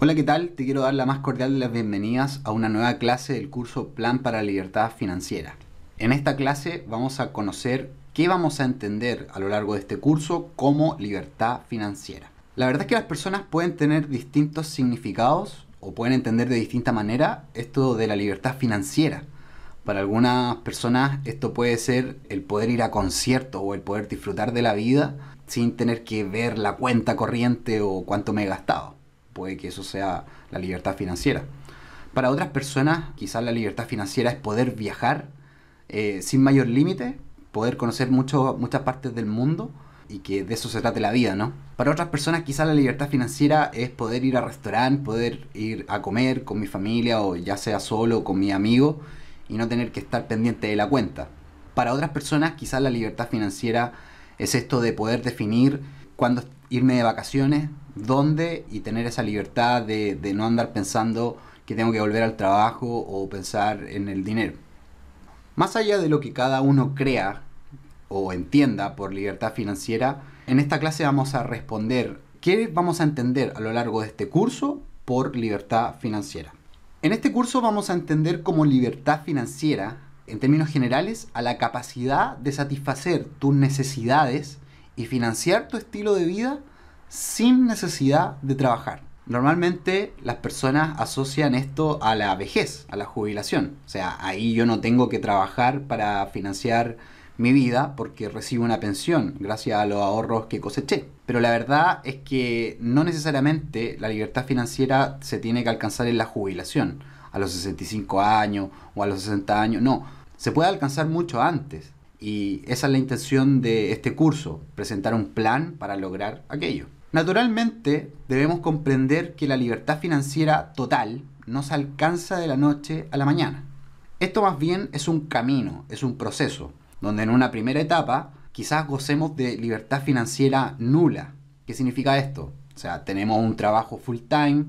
Hola, ¿qué tal? Te quiero dar la más cordial de las bienvenidas a una nueva clase del curso Plan para Libertad Financiera. En esta clase vamos a conocer qué vamos a entender a lo largo de este curso como libertad financiera. La verdad es que las personas pueden tener distintos significados o pueden entender de distinta manera esto de la libertad financiera. Para algunas personas esto puede ser el poder ir a conciertos o el poder disfrutar de la vida sin tener que ver la cuenta corriente o cuánto me he gastado puede que eso sea la libertad financiera. Para otras personas, quizás la libertad financiera es poder viajar eh, sin mayor límite, poder conocer mucho, muchas partes del mundo y que de eso se trate la vida, ¿no? Para otras personas quizás la libertad financiera es poder ir a restaurante, poder ir a comer con mi familia o ya sea solo con mi amigo y no tener que estar pendiente de la cuenta. Para otras personas quizás la libertad financiera es esto de poder definir cuándo irme de vacaciones, dónde y tener esa libertad de, no andar pensando que tengo que volver al trabajo o pensar en el dinero. Más allá de lo que cada uno crea o entienda por libertad financiera, en esta clase vamos a responder qué vamos a entender a lo largo de este curso por libertad financiera. En este curso vamos a entender como libertad financiera, en términos generales, a la capacidad de satisfacer tus necesidades y financiar tu estilo de vida sin necesidad de trabajar. Normalmente las personas asocian esto a la vejez, a la jubilación. O sea, ahí yo no tengo que trabajar para financiar mi vida porque recibo una pensión gracias a los ahorros que coseché. Pero la verdad es que no necesariamente la libertad financiera se tiene que alcanzar en la jubilación, a los 65 años o a los 60 años, no. Se puede alcanzar mucho antes. Y esa es la intención de este curso, presentar un plan para lograr aquello. Naturalmente, debemos comprender que la libertad financiera total no se alcanza de la noche a la mañana. Esto más bien es un camino, es un proceso, donde en una primera etapa quizás gocemos de libertad financiera nula. ¿Qué significa esto? O sea, tenemos un trabajo full time,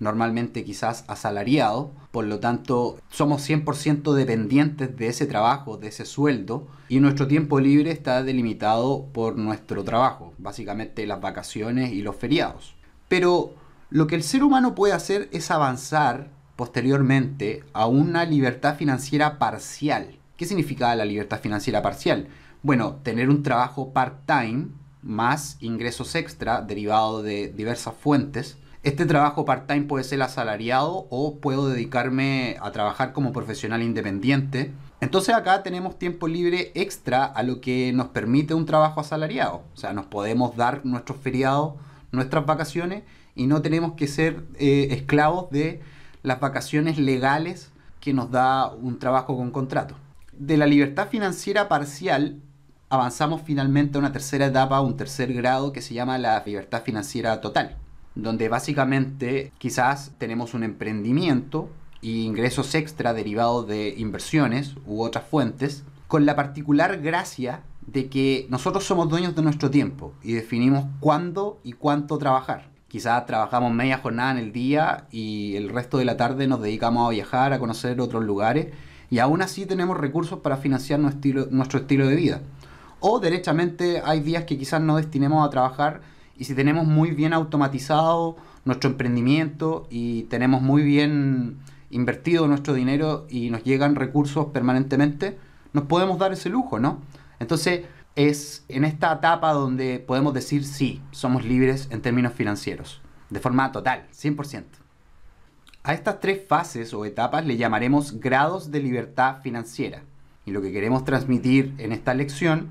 normalmente quizás asalariado, por lo tanto somos 100% dependientes de ese trabajo, de ese sueldo, y nuestro tiempo libre está delimitado por nuestro trabajo, básicamente las vacaciones y los feriados. Pero lo que el ser humano puede hacer es avanzar posteriormente a una libertad financiera parcial. ¿Qué significa la libertad financiera parcial? Bueno, tener un trabajo part-time más ingresos extra derivados de diversas fuentes, este trabajo part-time puede ser asalariado o puedo dedicarme a trabajar como profesional independiente. Entonces acá tenemos tiempo libre extra a lo que nos permite un trabajo asalariado. O sea, nos podemos dar nuestros feriados, nuestras vacaciones y no tenemos que ser eh, esclavos de las vacaciones legales que nos da un trabajo con contrato. De la libertad financiera parcial avanzamos finalmente a una tercera etapa, un tercer grado que se llama la libertad financiera total donde básicamente quizás tenemos un emprendimiento y ingresos extra derivados de inversiones u otras fuentes, con la particular gracia de que nosotros somos dueños de nuestro tiempo y definimos cuándo y cuánto trabajar. Quizás trabajamos media jornada en el día y el resto de la tarde nos dedicamos a viajar, a conocer otros lugares y aún así tenemos recursos para financiar nuestro estilo, nuestro estilo de vida. O derechamente hay días que quizás no destinemos a trabajar y si tenemos muy bien automatizado nuestro emprendimiento y tenemos muy bien invertido nuestro dinero y nos llegan recursos permanentemente, nos podemos dar ese lujo, ¿no? Entonces es en esta etapa donde podemos decir sí, somos libres en términos financieros, de forma total, 100%. A estas tres fases o etapas le llamaremos grados de libertad financiera. Y lo que queremos transmitir en esta lección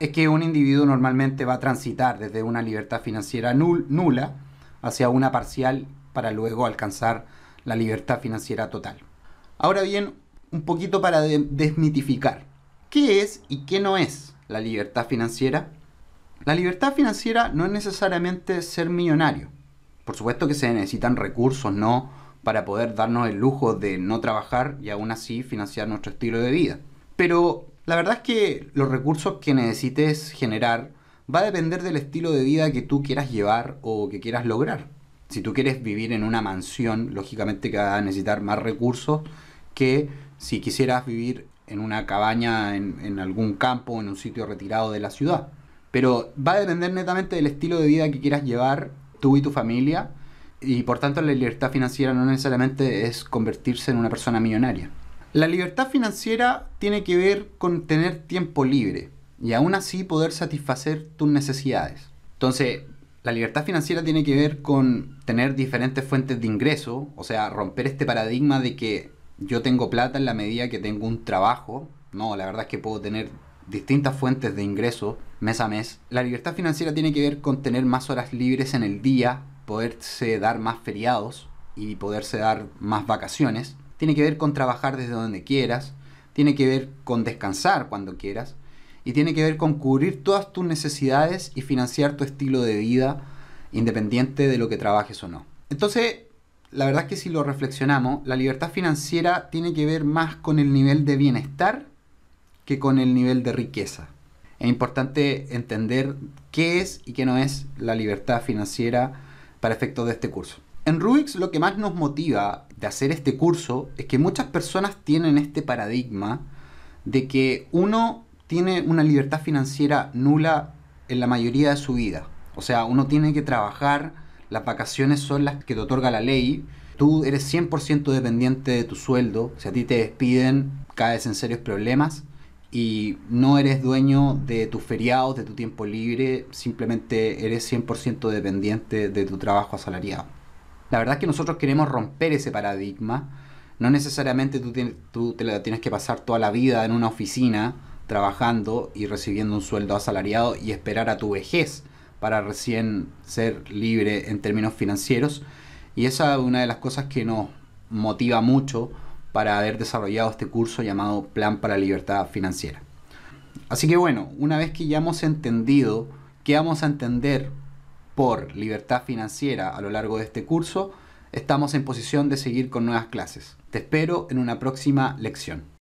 es que un individuo normalmente va a transitar desde una libertad financiera nula hacia una parcial para luego alcanzar la libertad financiera total. Ahora bien, un poquito para desmitificar. ¿Qué es y qué no es la libertad financiera? La libertad financiera no es necesariamente ser millonario. Por supuesto que se necesitan recursos, ¿no? Para poder darnos el lujo de no trabajar y aún así financiar nuestro estilo de vida. Pero la verdad es que los recursos que necesites generar va a depender del estilo de vida que tú quieras llevar o que quieras lograr. Si tú quieres vivir en una mansión, lógicamente que vas a necesitar más recursos que si quisieras vivir en una cabaña, en algún campo, en un sitio retirado de la ciudad. Pero va a depender netamente del estilo de vida que quieras llevar tú y tu familia y por tanto la libertad financiera no necesariamente es convertirse en una persona millonaria. La libertad financiera tiene que ver con tener tiempo libre y aún así poder satisfacer tus necesidades. Entonces, la libertad financiera tiene que ver con tener diferentes fuentes de ingreso, o sea, romper este paradigma de que yo tengo plata en la medida que tengo un trabajo. No, la verdad es que puedo tener distintas fuentes de ingreso mes a mes. La libertad financiera tiene que ver con tener más horas libres en el día, poderse dar más feriados y poderse dar más vacaciones tiene que ver con trabajar desde donde quieras, tiene que ver con descansar cuando quieras y tiene que ver con cubrir todas tus necesidades y financiar tu estilo de vida independiente de lo que trabajes o no. Entonces, la verdad es que si lo reflexionamos, la libertad financiera tiene que ver más con el nivel de bienestar que con el nivel de riqueza. Es importante entender qué es y qué no es la libertad financiera para efectos de este curso. En Rubik's lo que más nos motiva de hacer este curso es que muchas personas tienen este paradigma de que uno tiene una libertad financiera nula en la mayoría de su vida. O sea, uno tiene que trabajar, las vacaciones son las que te otorga la ley, tú eres 100% dependiente de tu sueldo, si a ti te despiden caes en serios problemas y no eres dueño de tus feriados, de tu tiempo libre, simplemente eres 100% dependiente de tu trabajo asalariado. La verdad es que nosotros queremos romper ese paradigma. No necesariamente tú, tienes que pasar toda la vida en una oficina trabajando y recibiendo un sueldo asalariado y esperar a tu vejez para recién ser libre en términos financieros. Y esa es una de las cosas que nos motiva mucho para haber desarrollado este curso llamado Plan para la Libertad Financiera. Así que bueno, una vez que ya hemos entendido qué vamos a entender por libertad financiera a lo largo de este curso, estamos en posición de seguir con nuevas clases. Te espero en una próxima lección.